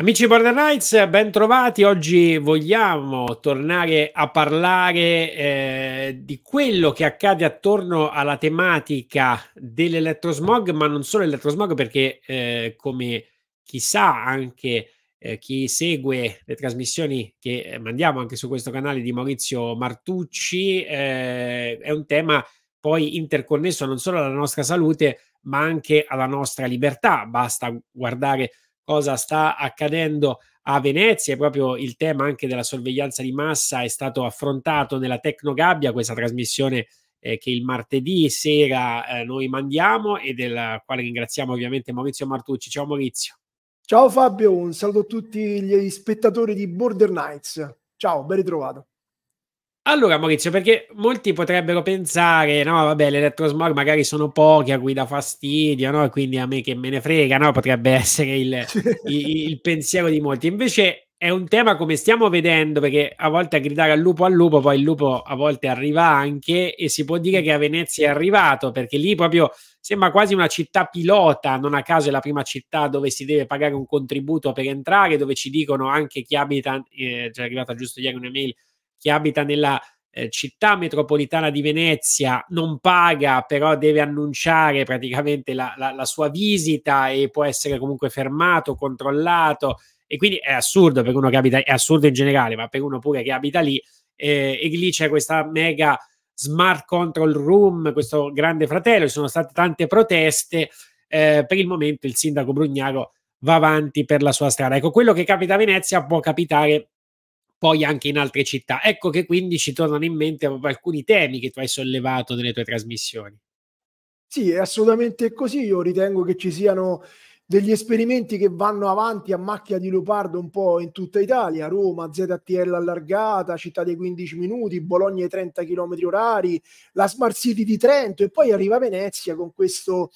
Amici Border Knights, ben trovati. Oggi vogliamo tornare a parlare eh, di quello che accade attorno alla tematica dell'elettrosmog, ma non solo elettrosmog, perché eh, come chissà anche eh, chi segue le trasmissioni che eh, mandiamo anche su questo canale di Maurizio Martucci, eh, è un tema poi interconnesso non solo alla nostra salute, ma anche alla nostra libertà. Basta guardare cosa sta accadendo a Venezia, proprio il tema anche della sorveglianza di massa è stato affrontato nella Tecnogabbia, questa trasmissione eh, che il martedì sera eh, noi mandiamo e della quale ringraziamo ovviamente Maurizio Martucci. Ciao Maurizio. Ciao Fabio, un saluto a tutti gli spettatori di Border Nights. Ciao, ben ritrovato. Allora, Maurizio, perché molti potrebbero pensare, no, vabbè, le elettrosmog magari sono pochi, a cui dà fastidio, no? Quindi a me che me ne frega, no? Potrebbe essere il, il, il pensiero di molti. Invece è un tema come stiamo vedendo, perché a volte a gridare al lupo al lupo, poi il lupo a volte arriva anche e si può dire mm. che a Venezia è arrivato, perché lì proprio sembra quasi una città pilota, non a caso è la prima città dove si deve pagare un contributo per entrare, dove ci dicono anche chi abita, eh, c'è arrivata giusto ieri un'email, chi abita nella eh, città metropolitana di Venezia non paga, però deve annunciare praticamente la, la, la, sua visita e può essere comunque fermato, controllato. E quindi è assurdo per uno che abita, è assurdo in generale, ma per uno pure che abita lì. Eh, e lì c'è questa mega smart control room, questo grande fratello, ci sono state tante proteste. Eh, per il momento il sindaco Brugnago va avanti per la sua strada. Ecco, quello che capita a Venezia può capitare poi anche in altre città. Ecco che quindi ci tornano in mente alcuni temi che tu hai sollevato nelle tue trasmissioni. Sì, è assolutamente così. Io ritengo che ci siano degli esperimenti che vanno avanti a macchia di leopardo un po' in tutta Italia, Roma, ZTL allargata, città dei 15 minuti, Bologna ai 30 km orari, la Smart City di Trento e poi arriva Venezia con questo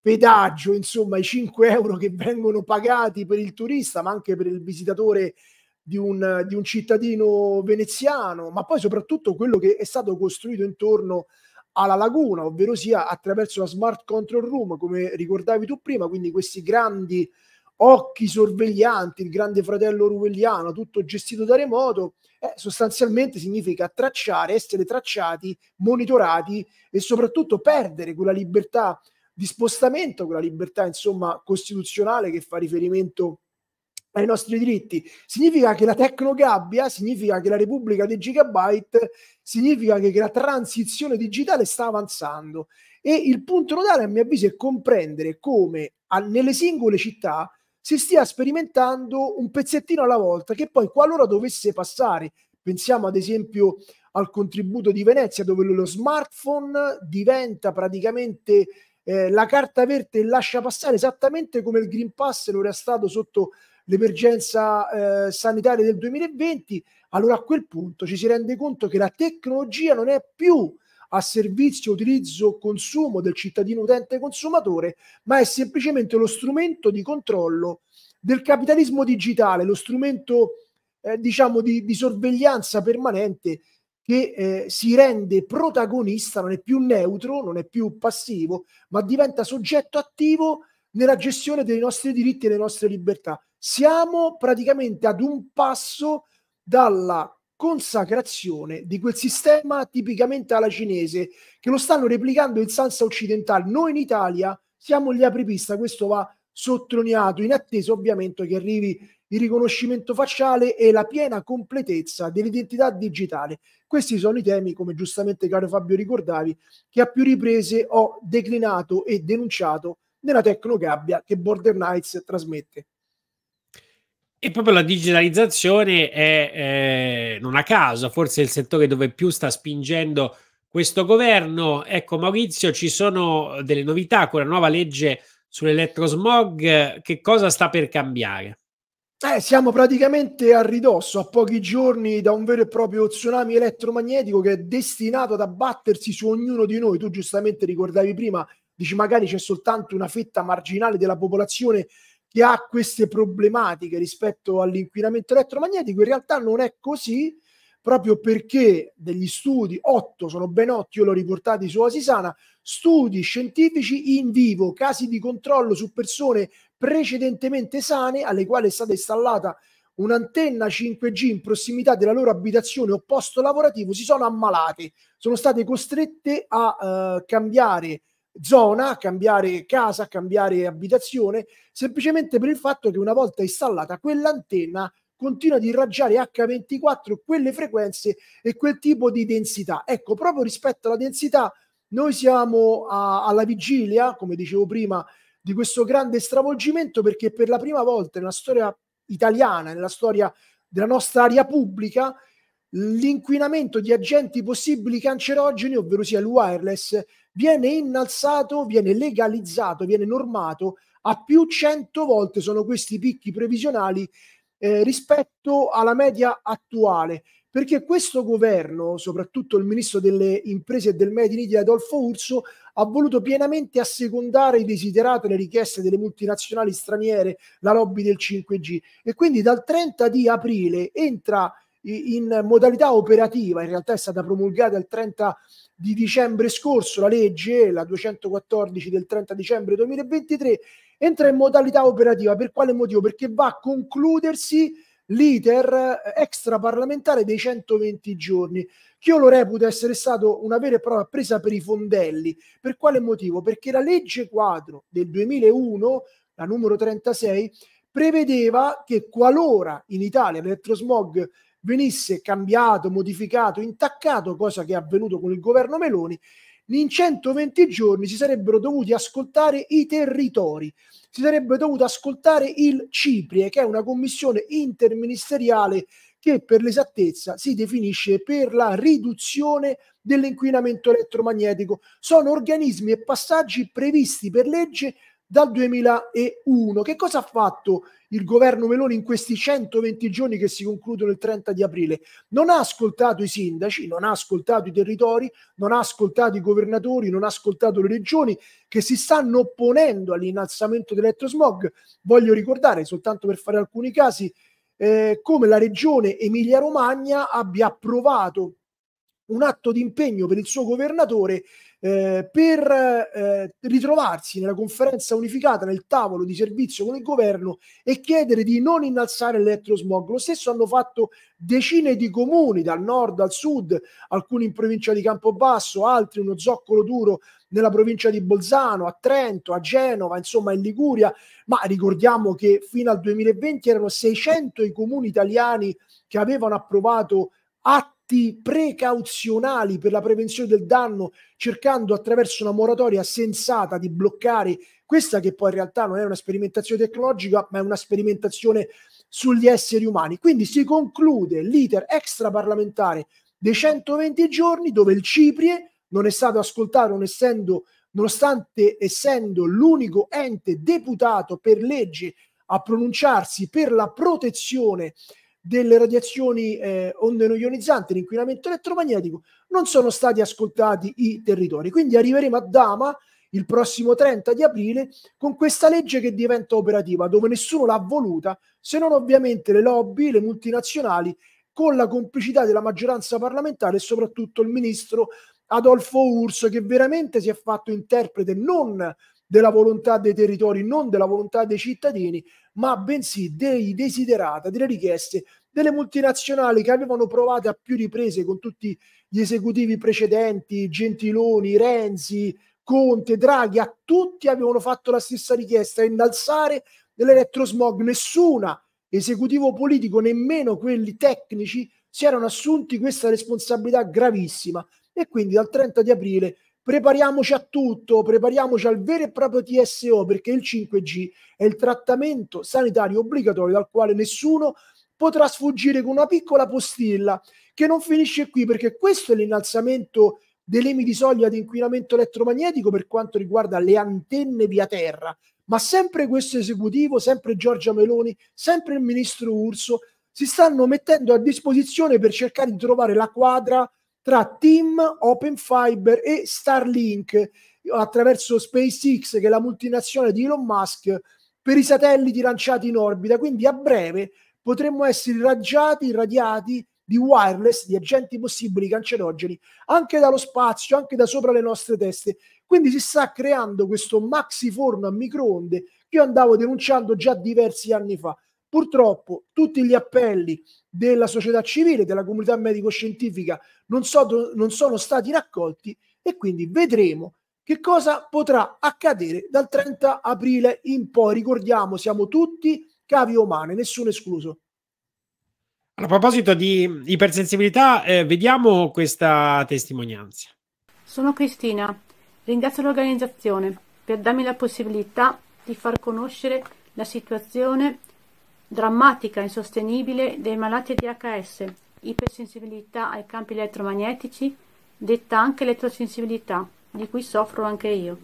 pedaggio, insomma i 5 euro che vengono pagati per il turista ma anche per il visitatore di un, di un cittadino veneziano, ma poi soprattutto quello che è stato costruito intorno alla laguna, ovvero sia attraverso la smart control room, come ricordavi tu prima, quindi questi grandi occhi sorveglianti, il grande fratello orwelliano, tutto gestito da remoto, eh, sostanzialmente significa tracciare, essere tracciati, monitorati e soprattutto perdere quella libertà di spostamento, quella libertà insomma costituzionale che fa riferimento a ai nostri diritti. Significa che la tecnogabbia, significa che la Repubblica dei Gigabyte, significa che la transizione digitale sta avanzando. E il punto nodale, a mio avviso, è comprendere come a, nelle singole città si stia sperimentando un pezzettino alla volta, che poi qualora dovesse passare, pensiamo ad esempio al contributo di Venezia, dove lo smartphone diventa praticamente eh, la carta verde e lascia passare esattamente come il Green Pass lo era stato sotto l'emergenza eh, sanitaria del 2020, allora a quel punto ci si rende conto che la tecnologia non è più a servizio, utilizzo, consumo del cittadino utente consumatore, ma è semplicemente lo strumento di controllo del capitalismo digitale, lo strumento eh, diciamo di, di, sorveglianza permanente che eh, si rende protagonista, non è più neutro, non è più passivo, ma diventa soggetto attivo nella gestione dei nostri diritti e delle nostre libertà. Siamo praticamente ad un passo dalla consacrazione di quel sistema tipicamente alla cinese che lo stanno replicando in salsa occidentale. Noi in Italia siamo gli apripista, questo va sottolineato, in attesa ovviamente che arrivi il riconoscimento facciale e la piena completezza dell'identità digitale. Questi sono i temi, come giustamente caro Fabio ricordavi, che a più riprese ho declinato e denunciato nella tecnogabbia che Border Knights trasmette. E proprio la digitalizzazione è eh, non a caso, forse il settore dove più sta spingendo questo governo. Ecco Maurizio, ci sono delle novità con la nuova legge sull'elettrosmog, che cosa sta per cambiare? Eh, siamo praticamente a ridosso, a pochi giorni da un vero e proprio tsunami elettromagnetico che è destinato ad abbattersi su ognuno di noi. Tu giustamente ricordavi prima dici magari c'è soltanto una fetta marginale della popolazione che ha queste problematiche rispetto all'inquinamento elettromagnetico, in realtà non è così, proprio perché degli studi, 8 sono ben 8, io l'ho riportato su Asisana, studi scientifici in vivo, casi di controllo su persone precedentemente sane alle quali è stata installata un'antenna 5G in prossimità della loro abitazione o posto lavorativo, si sono ammalate, sono state costrette a eh, cambiare zona, cambiare casa, cambiare abitazione, semplicemente per il fatto che una volta installata quell'antenna continua ad irraggiare H24 quelle frequenze e quel tipo di densità. Ecco, proprio rispetto alla densità, noi siamo a, alla vigilia, come dicevo prima, di questo grande stravolgimento perché per la prima volta nella storia italiana, nella storia della nostra aria pubblica, l'inquinamento di agenti possibili cancerogeni, ovvero sia il wireless, viene innalzato, viene legalizzato, viene normato a più 100 volte sono questi picchi previsionali eh, rispetto alla media attuale. Perché questo governo, soprattutto il ministro delle imprese e del Made in Italy Adolfo Urso, ha voluto pienamente assecondare i desiderati e le richieste delle multinazionali straniere, la lobby del 5G. E quindi dal 30 di aprile entra in modalità operativa, in realtà è stata promulgata il 30 di dicembre scorso la legge, la 214 del 30 dicembre 2023, entra in modalità operativa. Per quale motivo? Perché va a concludersi l'iter eh, extraparlamentare dei 120 giorni, che io lo reputo essere stato una vera e propria presa per i fondelli. Per quale motivo? Perché la legge quadro del 2001, la numero 36, prevedeva che qualora in Italia l'elettrosmog venisse cambiato, modificato, intaccato, cosa che è avvenuto con il governo Meloni, in 120 giorni si sarebbero dovuti ascoltare i territori, si sarebbe dovuto ascoltare il CIPRIE, che è una commissione interministeriale che per l'esattezza si definisce per la riduzione dell'inquinamento elettromagnetico. Sono organismi e passaggi previsti per legge dal 2001. Che cosa ha fatto il governo Meloni in questi 120 giorni che si concludono il 30 di aprile? Non ha ascoltato i sindaci, non ha ascoltato i territori, non ha ascoltato i governatori, non ha ascoltato le regioni che si stanno opponendo all'innalzamento dell'elettrosmog. Voglio ricordare, soltanto per fare alcuni casi, eh, come la regione Emilia-Romagna abbia approvato un atto di impegno per il suo governatore eh, per eh, ritrovarsi nella conferenza unificata nel tavolo di servizio con il governo e chiedere di non innalzare l'elettrosmog. Lo stesso hanno fatto decine di comuni dal nord al sud, alcuni in provincia di Campobasso, altri uno zoccolo duro nella provincia di Bolzano, a Trento, a Genova, insomma in Liguria, ma ricordiamo che fino al 2020 erano 600 i comuni italiani che avevano approvato atti atti precauzionali per la prevenzione del danno, cercando attraverso una moratoria sensata di bloccare questa che poi in realtà non è una sperimentazione tecnologica, ma è una sperimentazione sugli esseri umani. Quindi si conclude l'iter extraparlamentare dei 120 giorni dove il Ciprie non è stato ascoltato, non essendo, nonostante essendo l'unico ente deputato per legge a pronunciarsi per la protezione delle radiazioni eh, onde non ionizzanti, l'inquinamento elettromagnetico, non sono stati ascoltati i territori. Quindi arriveremo a Dama il prossimo 30 di aprile con questa legge che diventa operativa, dove nessuno l'ha voluta, se non ovviamente le lobby, le multinazionali, con la complicità della maggioranza parlamentare e soprattutto il ministro Adolfo Urso, che veramente si è fatto interprete non della volontà dei territori, non della volontà dei cittadini, ma bensì dei desiderata, delle richieste delle multinazionali che avevano provato a più riprese con tutti gli esecutivi precedenti, Gentiloni, Renzi, Conte, Draghi, a tutti avevano fatto la stessa richiesta, innalzare dell'elettrosmog. Nessuna esecutivo politico, nemmeno quelli tecnici, si erano assunti questa responsabilità gravissima e quindi dal 30 di aprile prepariamoci a tutto, prepariamoci al vero e proprio TSO perché il 5G è il trattamento sanitario obbligatorio dal quale nessuno potrà sfuggire con una piccola postilla che non finisce qui perché questo è l'innalzamento dei limiti soglia di inquinamento elettromagnetico per quanto riguarda le antenne via terra, ma sempre questo esecutivo, sempre Giorgia Meloni, sempre il ministro Urso si stanno mettendo a disposizione per cercare di trovare la quadra tra Team, Open Fiber e Starlink attraverso SpaceX, che è la multinazionale di Elon Musk, per i satelliti lanciati in orbita. Quindi a breve potremmo essere irraggiati, irradiati di wireless, di agenti possibili cancerogeni, anche dallo spazio, anche da sopra le nostre teste. Quindi si sta creando questo maxi forno a microonde che io andavo denunciando già diversi anni fa. Purtroppo tutti gli appelli della società civile, della comunità medico-scientifica non, so, non sono stati raccolti e quindi vedremo che cosa potrà accadere dal 30 aprile in poi. Ricordiamo, siamo tutti cavi umane, nessuno escluso. A proposito di ipersensibilità, eh, vediamo questa testimonianza. Sono Cristina, ringrazio l'organizzazione per darmi la possibilità di far conoscere la situazione drammatica e insostenibile dei malati di HS, ipersensibilità ai campi elettromagnetici, detta anche elettrosensibilità, di cui soffro anche io.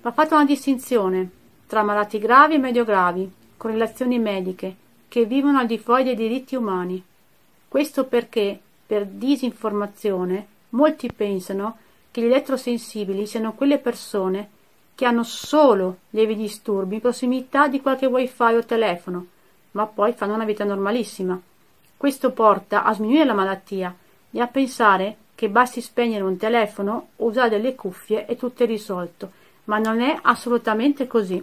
Va fatta una distinzione tra malati gravi e medio gravi, con relazioni mediche, che vivono al di fuori dei diritti umani. Questo perché, per disinformazione, molti pensano che gli elettrosensibili siano quelle persone che hanno solo lievi disturbi in prossimità di qualche wifi o telefono ma poi fanno una vita normalissima. Questo porta a sminuire la malattia e a pensare che basti spegnere un telefono, usare delle cuffie e tutto è risolto, ma non è assolutamente così.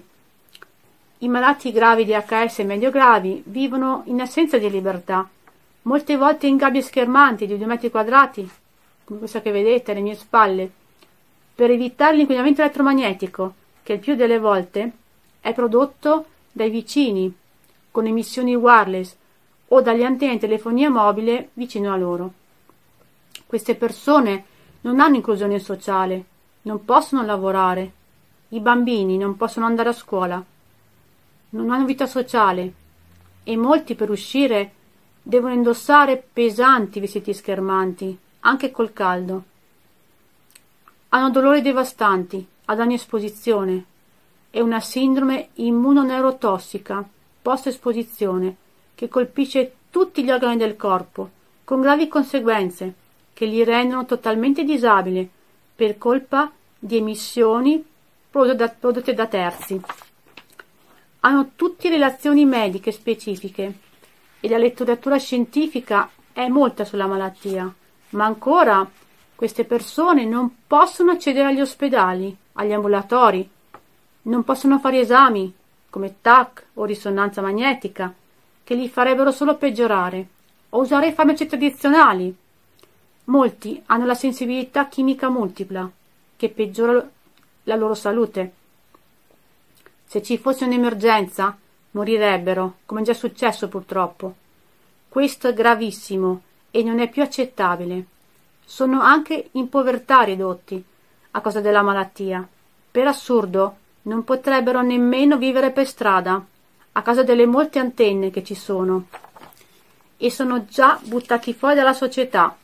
I malati gravi di HS e medio gravi vivono in assenza di libertà, molte volte in gabbie schermanti di due metri quadrati, come questa che vedete alle mie spalle, per evitare l'inquinamento elettromagnetico, che il più delle volte è prodotto dai vicini con emissioni wireless o dalle antenne di telefonia mobile vicino a loro. Queste persone non hanno inclusione sociale, non possono lavorare, i bambini non possono andare a scuola, non hanno vita sociale e molti per uscire devono indossare pesanti vestiti schermanti, anche col caldo. Hanno dolori devastanti ad ogni esposizione e una sindrome immunoneurotossica post-esposizione, che colpisce tutti gli organi del corpo, con gravi conseguenze, che li rendono totalmente disabili per colpa di emissioni prodotte da terzi. Hanno tutti relazioni mediche specifiche e la letteratura scientifica è molta sulla malattia, ma ancora queste persone non possono accedere agli ospedali, agli ambulatori, non possono fare esami, come TAC o risonanza magnetica, che li farebbero solo peggiorare, o usare i farmaci tradizionali. Molti hanno la sensibilità chimica multipla, che peggiora la loro salute. Se ci fosse un'emergenza, morirebbero, come è già successo purtroppo. Questo è gravissimo e non è più accettabile. Sono anche in povertà ridotti a causa della malattia. Per assurdo, non potrebbero nemmeno vivere per strada, a causa delle molte antenne che ci sono. E sono già buttati fuori dalla società.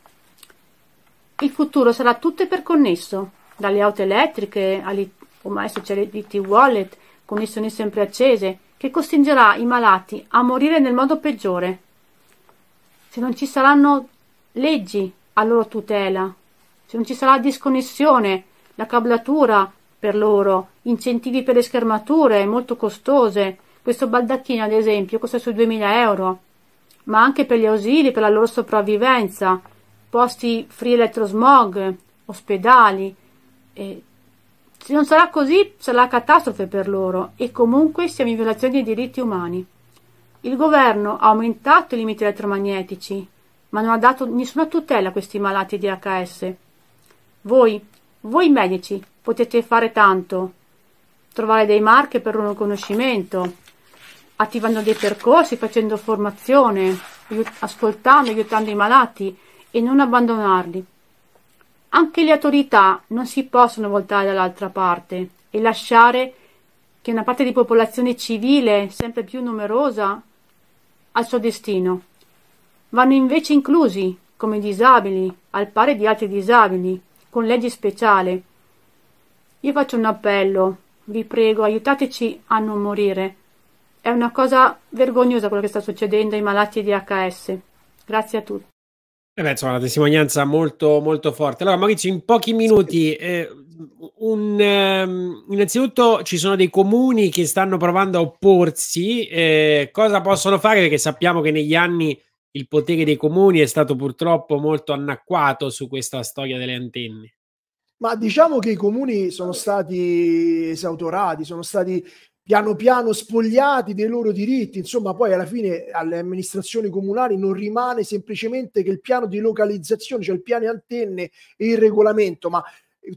Il futuro sarà tutto iperconnesso, dalle auto elettriche, alle, ormai succede di T-Wallet, connessioni sempre accese, che costringerà i malati a morire nel modo peggiore. Se non ci saranno leggi a loro tutela, se non ci sarà disconnessione, la cablatura per loro, incentivi per le schermature molto costose. Questo baldacchino, ad esempio, costa sui 2000 euro, ma anche per gli ausili, per la loro sopravvivenza, posti free elettrosmog, ospedali. E se non sarà così, sarà catastrofe per loro e comunque siamo in violazione dei diritti umani. Il governo ha aumentato i limiti elettromagnetici, ma non ha dato nessuna tutela a questi malati di HS. Voi, voi medici, potete fare tanto, trovare dei marchi per un riconoscimento, attivando dei percorsi, facendo formazione, ascoltando, aiutando i malati e non abbandonarli. Anche le autorità non si possono voltare dall'altra parte e lasciare che una parte di popolazione civile, sempre più numerosa, al suo destino. Vanno invece inclusi come disabili, al pari di altri disabili, con leggi speciali. Io faccio un appello vi prego, aiutateci a non morire. È una cosa vergognosa quello che sta succedendo ai malati di HS. Grazie a tutti. Eh beh, insomma, una testimonianza molto, molto forte. Allora, Maurizio, in pochi minuti, eh, un, ehm, innanzitutto ci sono dei comuni che stanno provando a opporsi. Eh, cosa possono fare? Perché sappiamo che negli anni il potere dei comuni è stato purtroppo molto anacquato su questa storia delle antenne. Ma diciamo che i comuni sono stati esautorati, sono stati piano piano spogliati dei loro diritti, insomma poi alla fine alle amministrazioni comunali non rimane semplicemente che il piano di localizzazione, cioè il piano antenne e il regolamento, ma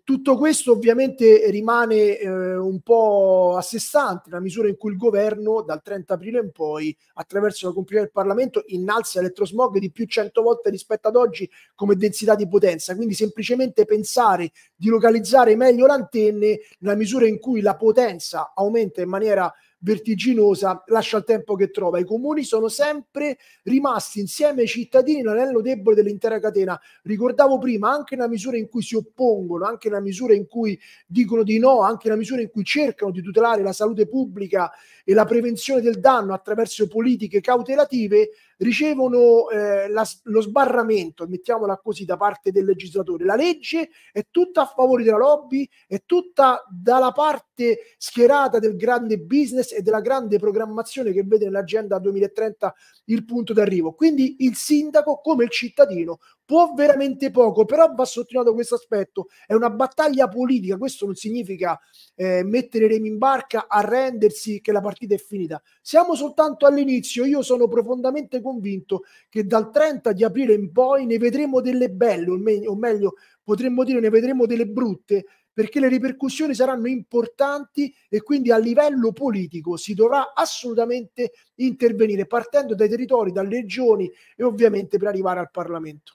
tutto questo ovviamente rimane eh, un po' a sé stante, nella misura in cui il governo dal 30 aprile in poi, attraverso la compilazione del Parlamento, innalza l'elettrosmog di più 100 volte rispetto ad oggi come densità di potenza. Quindi semplicemente pensare di localizzare meglio le antenne nella misura in cui la potenza aumenta in maniera vertiginosa lascia il tempo che trova. I comuni sono sempre rimasti insieme ai cittadini l'anello debole dell'intera catena. Ricordavo prima anche nella misura in cui si oppongono, anche nella misura in cui dicono di no, anche nella misura in cui cercano di tutelare la salute pubblica e la prevenzione del danno attraverso politiche cautelative, ricevono eh, la, lo sbarramento, mettiamola così, da parte del legislatore. La legge è tutta a favore della lobby, è tutta dalla parte schierata del grande business e della grande programmazione che vede nell'agenda 2030 il punto d'arrivo. Quindi il sindaco, come il cittadino, può veramente poco, però va sottolineato questo aspetto, è una battaglia politica, questo non significa eh, mettere remi in barca, arrendersi che la partita è finita, siamo soltanto all'inizio, io sono profondamente convinto che dal 30 di aprile in poi ne vedremo delle belle, o, me- o meglio potremmo dire ne vedremo delle brutte, perché le ripercussioni saranno importanti e quindi a livello politico si dovrà assolutamente intervenire partendo dai territori, dalle regioni e ovviamente per arrivare al Parlamento.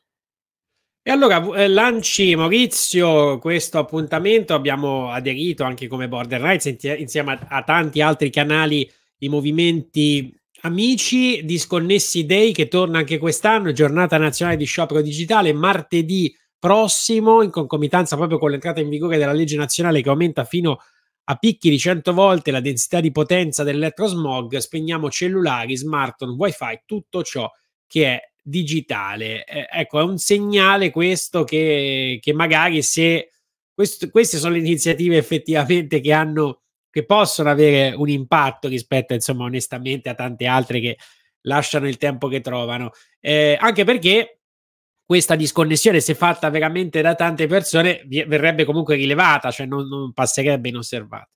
E allora eh, lanci Maurizio questo appuntamento, abbiamo aderito anche come Border Rights insieme a, a, tanti altri canali di movimenti amici, disconnessi Day che torna anche quest'anno, giornata nazionale di sciopero digitale, martedì prossimo in concomitanza proprio con l'entrata in vigore della legge nazionale che aumenta fino a picchi di 100 volte la densità di potenza dell'elettrosmog, spegniamo cellulari, smartphone, wifi, tutto ciò che è digitale. Eh, ecco, è un segnale questo che, che magari se questo, queste sono le iniziative effettivamente che hanno che possono avere un impatto rispetto, insomma, onestamente a tante altre che lasciano il tempo che trovano. Eh, anche perché questa disconnessione, se fatta veramente da tante persone, verrebbe comunque rilevata, cioè non, non passerebbe inosservata.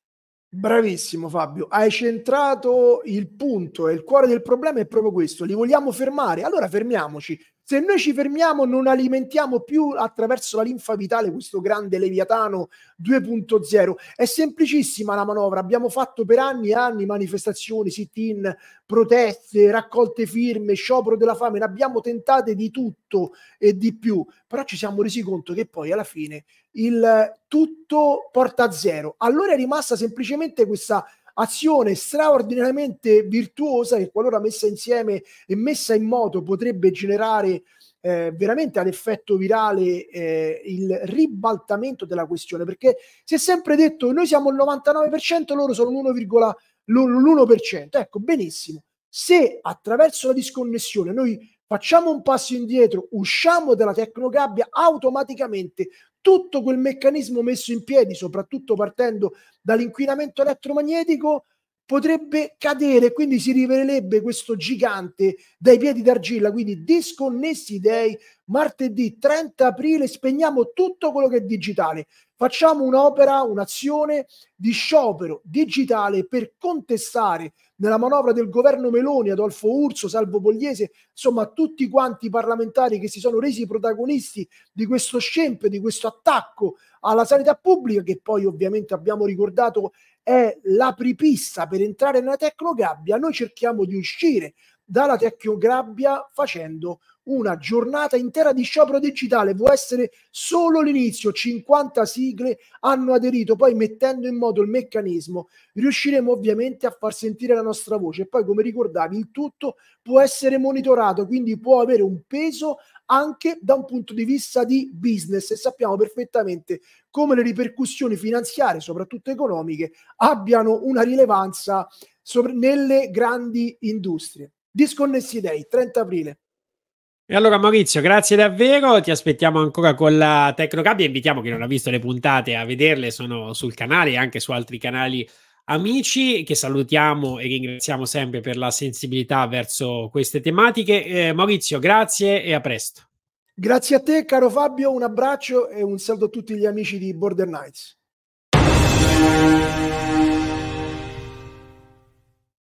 Bravissimo Fabio, hai centrato il punto e il cuore del problema è proprio questo, li vogliamo fermare, allora fermiamoci, se noi ci fermiamo, non alimentiamo più attraverso la linfa vitale questo grande Leviatano 2.0. È semplicissima la manovra. Abbiamo fatto per anni e anni manifestazioni, sit-in, proteste, raccolte firme, sciopero della fame. Ne abbiamo tentate di tutto e di più, però ci siamo resi conto che poi alla fine il tutto porta a zero. Allora è rimasta semplicemente questa azione straordinariamente virtuosa che qualora messa insieme e messa in moto potrebbe generare eh, veramente effetto virale eh, il ribaltamento della questione perché si è sempre detto noi siamo il 99% loro sono l'1,1% ecco benissimo se attraverso la disconnessione noi facciamo un passo indietro usciamo dalla tecnogabbia automaticamente tutto quel meccanismo messo in piedi, soprattutto partendo dall'inquinamento elettromagnetico, potrebbe cadere, quindi si rivelerebbe questo gigante dai piedi d'argilla, quindi disconnessi dei martedì 30 aprile, spegniamo tutto quello che è digitale, facciamo un'opera, un'azione di sciopero digitale per contestare nella manovra del governo Meloni, Adolfo Urso, Salvo Pogliese, insomma tutti quanti i parlamentari che si sono resi protagonisti di questo scempio, di questo attacco alla sanità pubblica, che poi ovviamente abbiamo ricordato è l'apripista per entrare nella tecnogabbia, noi cerchiamo di uscire dalla tecnogabbia facendo una giornata intera di sciopero digitale, può essere solo l'inizio, 50 sigle hanno aderito, poi mettendo in moto il meccanismo riusciremo ovviamente a far sentire la nostra voce e poi come ricordavi il tutto può essere monitorato, quindi può avere un peso anche da un punto di vista di business e sappiamo perfettamente come le ripercussioni finanziarie, soprattutto economiche, abbiano una rilevanza nelle grandi industrie. Disconnessi Day, 30 aprile. E allora Maurizio, grazie davvero, ti aspettiamo ancora con la Tecnocabbia, invitiamo chi non ha visto le puntate a vederle, sono sul canale e anche su altri canali amici che salutiamo e ringraziamo sempre per la sensibilità verso queste tematiche. Eh, Maurizio, grazie e a presto. Grazie a te caro Fabio, un abbraccio e un saluto a tutti gli amici di Border Knights.